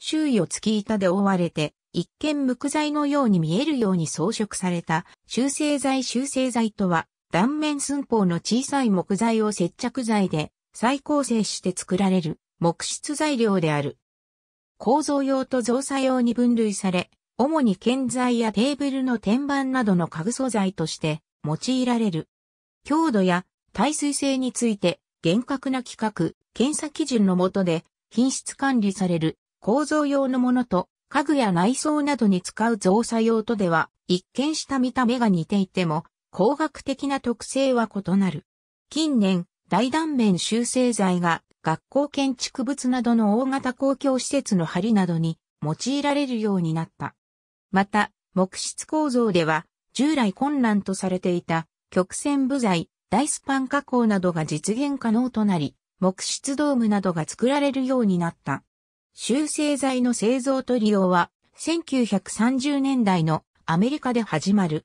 周囲を突き板で覆われて、一見無垢材のように見えるように装飾された修正材修正材とは、断面寸法の小さい木材を接着剤で再構成して作られる木質材料である。構造用と造作用に分類され、主に建材やテーブルの天板などの家具素材として用いられる。強度や耐水性について厳格な規格、検査基準のもとで品質管理される構造用のものと家具や内装などに使う造作用とでは、一見した見た目が似ていても、工学的な特性は異なる。近年、大断面修正材が学校建築物などの大型公共施設の梁などに用いられるようになった。また、木質構造では、従来困難とされていた曲線部材、大スパン加工などが実現可能となり、木質ドームなどが作られるようになった。修正剤の製造と利用は、1930年代のアメリカで始まる。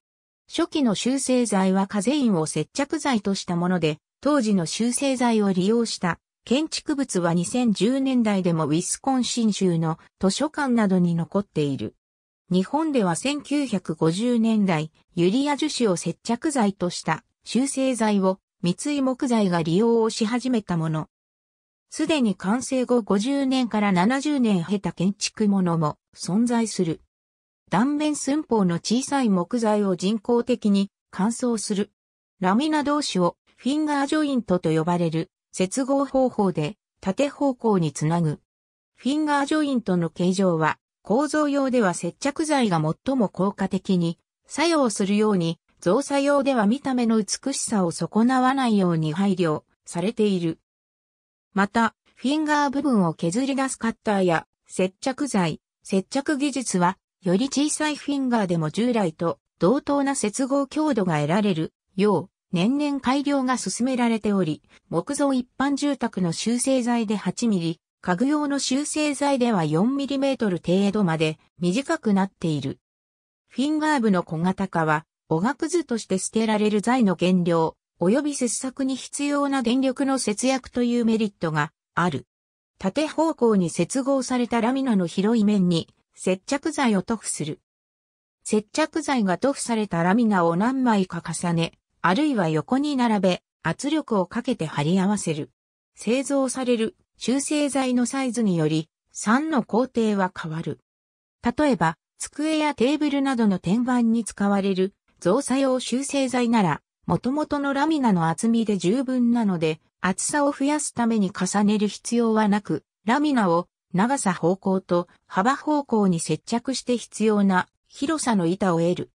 初期の修正剤はカゼインを接着剤としたもので、当時の修正剤を利用した建築物は2010年代でもウィスコンシン州の図書館などに残っている。日本では1950年代、ユリア樹脂を接着剤とした修正剤を三井木材が利用をし始めたもの。すでに完成後50年から70年経た建築物も存在する。断面寸法の小さい木材を人工的に乾燥する。ラミナ同士をフィンガージョイントと呼ばれる接合方法で縦方向につなぐ。フィンガージョイントの形状は構造用では接着剤が最も効果的に作用するように造作用では見た目の美しさを損なわないように配慮されている。また、フィンガー部分を削り出すカッターや接着剤、接着技術は、より小さいフィンガーでも従来と同等な接合強度が得られるよう、年々改良が進められており、木造一般住宅の修正材で8ミリ、家具用の修正材では4ミリメートル程度まで短くなっている。フィンガー部の小型化は、おがくずとして捨てられる材の原料、及び切削に必要な電力の節約というメリットがある。縦方向に接合されたラミナの広い面に接着剤を塗布する。接着剤が塗布されたラミナを何枚か重ね、あるいは横に並べ、圧力をかけて貼り合わせる。製造される修正剤のサイズにより、3の工程は変わる。例えば、机やテーブルなどの天板に使われる造作用修正剤なら、元々のラミナの厚みで十分なので、厚さを増やすために重ねる必要はなく、ラミナを長さ方向と幅方向に接着して必要な広さの板を得る。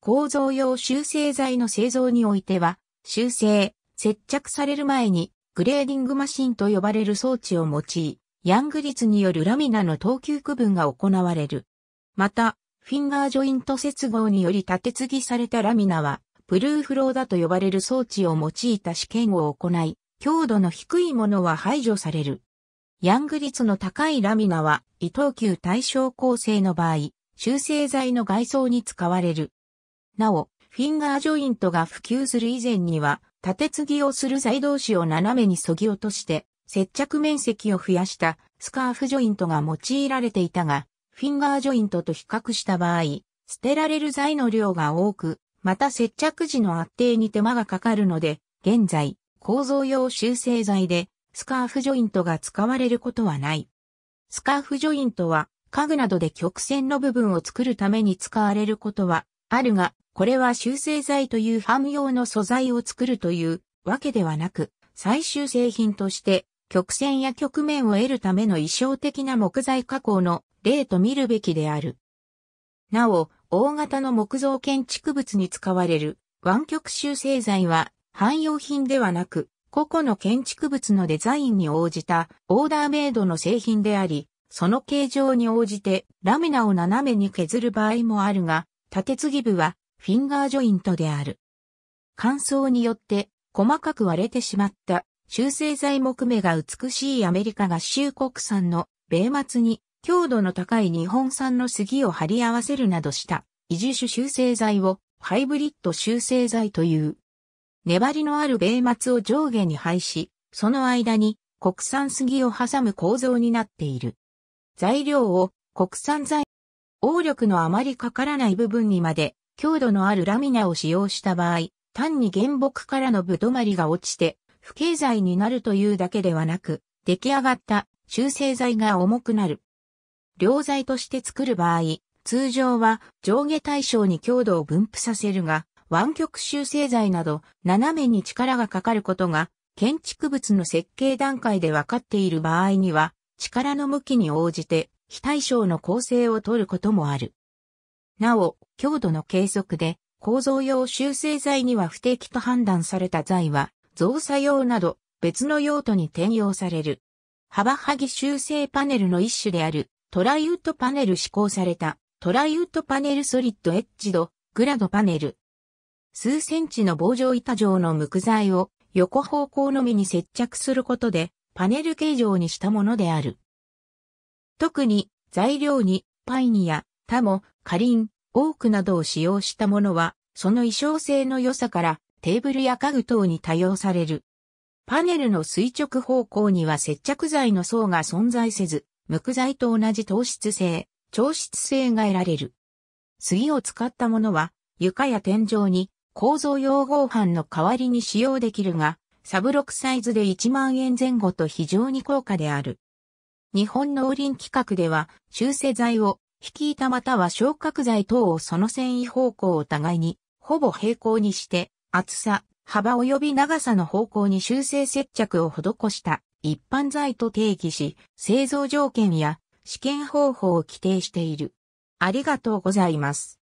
構造用修正材の製造においては、修正、接着される前にグレーディングマシンと呼ばれる装置を用い、ヤング率によるラミナの等級区分が行われる。また、フィンガージョイント接合により立て継ぎされたラミナは、プルーフローだと呼ばれる装置を用いた試験を行い、強度の低いものは排除される。ヤング率の高いラミナは、異等級対象構成の場合、修正剤の外装に使われる。なお、フィンガージョイントが普及する以前には、縦継ぎをする材同士を斜めに削ぎ落として、接着面積を増やしたスカーフジョイントが用いられていたが、フィンガージョイントと比較した場合、捨てられる材の量が多く、また接着時の圧定に手間がかかるので、現在、構造用修正剤でスカーフジョイントが使われることはない。スカーフジョイントは家具などで曲線の部分を作るために使われることはあるが、これは修正剤というファム用の素材を作るというわけではなく、最終製品として曲線や曲面を得るための意匠的な木材加工の例と見るべきである。なお、大型の木造建築物に使われる湾曲修正材は汎用品ではなく、個々の建築物のデザインに応じたオーダーメイドの製品であり、その形状に応じてラミナを斜めに削る場合もあるが、縦継ぎ部はフィンガージョイントである。乾燥によって細かく割れてしまった修正材木目が美しいアメリカ合衆国産の米末に強度の高い日本産の杉を貼り合わせるなどした移住種修正剤をハイブリッド修正剤という。粘りのある米末を上下に配し、その間に国産杉を挟む構造になっている。材料を国産材、応力のあまりかからない部分にまで強度のあるラミナを使用した場合、単に原木からのぶ止まりが落ちて不経済になるというだけではなく、出来上がった修正剤が重くなる。両材として作る場合、通常は上下対象に強度を分布させるが、湾曲修正材など斜めに力がかかることが建築物の設計段階で分かっている場合には力の向きに応じて非対称の構成を取ることもある。なお、強度の計測で構造用修正材には不適と判断された材は造作用など別の用途に転用される。幅はぎ修正パネルの一種であるトライウッドパネル施行された、トライウッドパネルソリッドエッジド、グラドパネル。数センチの棒状板状の木材を横方向のみに接着することでパネル形状にしたものである。特に材料にパインやタモ、カリン、オークなどを使用したものは、その衣装性の良さからテーブルや家具等に多用される。パネルの垂直方向には接着剤の層が存在せず、木材と同じ糖質性、調湿性が得られる。杉を使ったものは、床や天井に構造用合板の代わりに使用できるが、サブロックサイズで1万円前後と非常に高価である。日本農林規格では、修正材を、引き板または昇格材等をその繊維方向を互いに、ほぼ平行にして、厚さ、幅及び長さの方向に修正接着を施した一般材と定義し、製造条件や試験方法を規定している。ありがとうございます。